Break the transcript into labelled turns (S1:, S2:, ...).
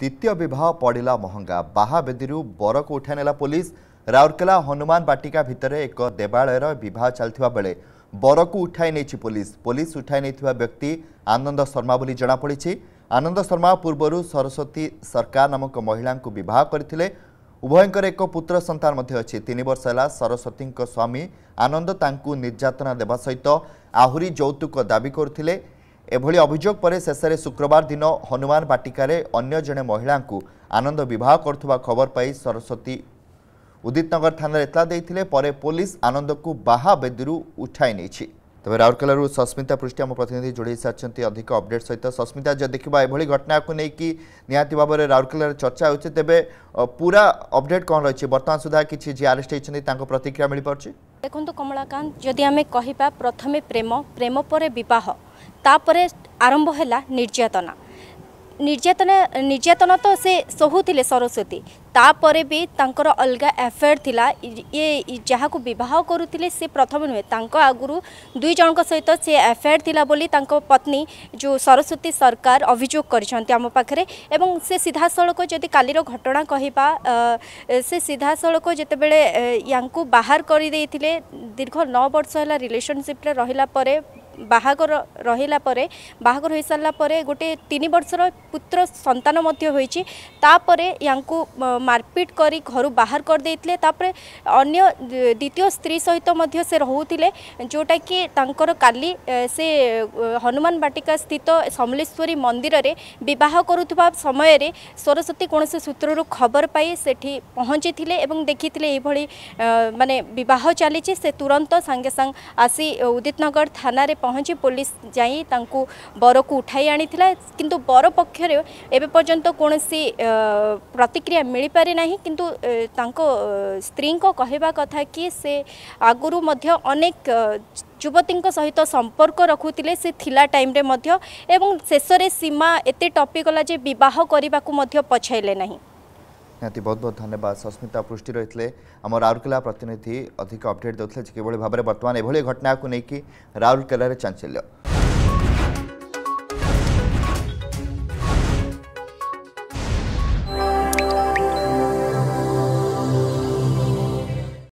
S1: দ্বিতীয় বিবাহ পড়া মহঙ্গা বাহাবেদী বরক উঠাই নেলা পুলিশ রাউরকেলা হনুমান বাটিকা ভিতরে এক দেবালয়ের বিবাহ চালা বেড়ে বরকু উঠাই নেই পুলিশ পুলিশ উঠাই নেই ব্যক্তি আনন্দ শর্মা বলে জনাপড়ি আনন্দ শর্মা পূর্বর সরস্বতী সরকার নামক মহিলা বিবাহ করে উভয়ঙ্কর এক পুত্র সন্তান অছি তিন বর্ষ হল সরস্বতী স্বামী আনন্দ তাঁকু নির্যাতনা দেওয়া সহ আহরি যৌতুক দাবি করুলে ଏଭଳି ଅଭିଯୋଗ ପରେ ଶେଷରେ ଶୁକ୍ରବାର ଦିନ ହନୁମାନ ବାଟିକାରେ ଅନ୍ୟ ଜଣେ ମହିଳାଙ୍କୁ ଆନନ୍ଦ ବିବାହ କରୁଥିବା ଖବର ପାଇ ସରସ୍ୱତୀ ଉଦିତନଗର ଥାନାରେ ଏତଲା ଦେଇଥିଲେ ପରେ ପୋଲିସ ଆନନ୍ଦକୁ ବାହା ବେଦୀରୁ ଉଠାଇ ନେଇଛି ତେବେ ରାଉରକେଲାରୁ ସସ୍ମିତା ପୃଷ୍ଟି ଆମ ପ୍ରତିନିଧି ଯୋଡ଼େଇ ସାରିଛନ୍ତି ଅଧିକ ଅପଡେଟ୍ ସହିତ ସସ୍ମିତା ଯଦି ଦେଖିବା ଏଭଳି ଘଟଣାକୁ ନେଇକି ନିହାତି ଭାବରେ ରାଉରକେଲାରେ ଚର୍ଚ୍ଚା ହେଉଛି ତେବେ ପୁରା ଅପଡେଟ୍ କ'ଣ ରହିଛି ବର୍ତ୍ତମାନ ସୁଦ୍ଧା କିଛି ଯିଏ ଆରେଷ୍ଟ ହୋଇଛନ୍ତି ତାଙ୍କ ପ୍ରତିକ୍ରିୟା ମିଳିପାରୁଛି
S2: ଦେଖନ୍ତୁ କମଳାକାନ୍ତ ଯଦି ଆମେ କହିବା ପ୍ରଥମେ ପ୍ରେମ ପ୍ରେମ ପରେ ବିବାହ ତାପରେ ଆରମ୍ଭ ହେଲା ନିର୍ଯାତନା ନିର୍ଯାତନା ନିର୍ଯାତନା ତ ସେ ସହୁଥିଲେ ସରସ୍ୱତୀ ତାପରେ ବି ତାଙ୍କର ଅଲଗା ଆଫେୟାର୍ ଥିଲା ଇଏ ଯାହାକୁ ବିବାହ କରୁଥିଲେ ସେ ପ୍ରଥମ ନୁହେଁ ତାଙ୍କ ଆଗରୁ ଦୁଇ ଜଣଙ୍କ ସହିତ ସେ ଆଫେୟାର୍ ଥିଲା ବୋଲି ତାଙ୍କ ପତ୍ନୀ ଯେଉଁ ସରସ୍ୱତୀ ସରକାର ଅଭିଯୋଗ କରିଛନ୍ତି ଆମ ପାଖରେ ଏବଂ ସେ ସିଧାସଳଖ ଯଦି କାଲିର ଘଟଣା କହିବା ସେ ସିଧାସଳଖ ଯେତେବେଳେ ୟାଙ୍କୁ ବାହାର କରିଦେଇଥିଲେ ଦୀର୍ଘ ନଅ ବର୍ଷ ହେଲା ରିଲେସନସିପ୍ରେ ରହିଲା ପରେ বাহাগর রহিলা পরে বাহাগর হয়ে সারা পরে গোটে তিন বর্ষর পুত্র সন্তান মধ্যে হয়েছি তাপরে ইয়াঙ্কু মারপিট করে ঘর বাহার করেদেইলে তাপরে অন্য দ্বিতীয় স্ত্রী সহিত মধ্যে সে রহুলে যেটা কি তাঁকর কালি সে হনুমান বাটিকা স্থিত ସମଲେଶ୍ୱରୀ ମନ୍ଦିରରେ ବିବାହ କରୁଥିବା ସମୟରେ ସରସ୍ୱତୀ କୌଣସି ସୂତ୍ରରୁ ଖବର ପାଇ ସେଠି ପହଞ୍ଚିଥିଲେ ଏବଂ ଦେଖିଥିଲେ ଏଇଭଳି ମାନେ ବିବାହ ଚାଲିଛି ସେ ତୁରନ୍ତ ସାଙ୍ଗେ ସାଙ୍ଗ ଆସି ଉଦିତନଗର ଥାନାରେ ପହଞ୍ଚି ପୋଲିସ ଯାଇ ତାଙ୍କୁ ବରକୁ ଉଠାଇ ଆଣିଥିଲା କିନ୍ତୁ ବର ପକ୍ଷରେ ଏବେ ପର୍ଯ୍ୟନ୍ତ କୌଣସି ପ୍ରତିକ୍ରିୟା ମିଳିପାରି ନାହିଁ କିନ୍ତୁ ତାଙ୍କ ସ୍ତ୍ରୀଙ୍କ କହିବା କଥା କି ସେ ଆଗରୁ ମଧ୍ୟ ଅନେକ ଯୁବତୀଙ୍କ ସହିତ ସମ୍ପର୍କ ରଖୁଥିଲେ ସେ ଥିଲା ଟାଇମ୍ରେ ମଧ୍ୟ ଏବଂ ଶେଷରେ ସୀମା ଏତେ ଟପିଗଲା ଯେ ବିବାହ କରିବାକୁ ମଧ୍ୟ ପଛାଇଲେ ନାହିଁ
S1: ନିହାତି ବହୁତ ବହୁତ ଧନ୍ୟବାଦ ସସ୍ମିତା ପୃଷ୍ଟି ରହିଥିଲେ ଆମ ରାଉରକେଲା ପ୍ରତିନିଧି ଅଧିକ ଅପଡେଟ୍ ଦେଉଥିଲେ ଯେ କିଭଳି ଭାବରେ ବର୍ତ୍ତମାନ ଏଭଳି ଘଟଣାକୁ ନେଇକି ରାଉରକେଲାରେ ଚାଞ୍ଚଲ୍ୟ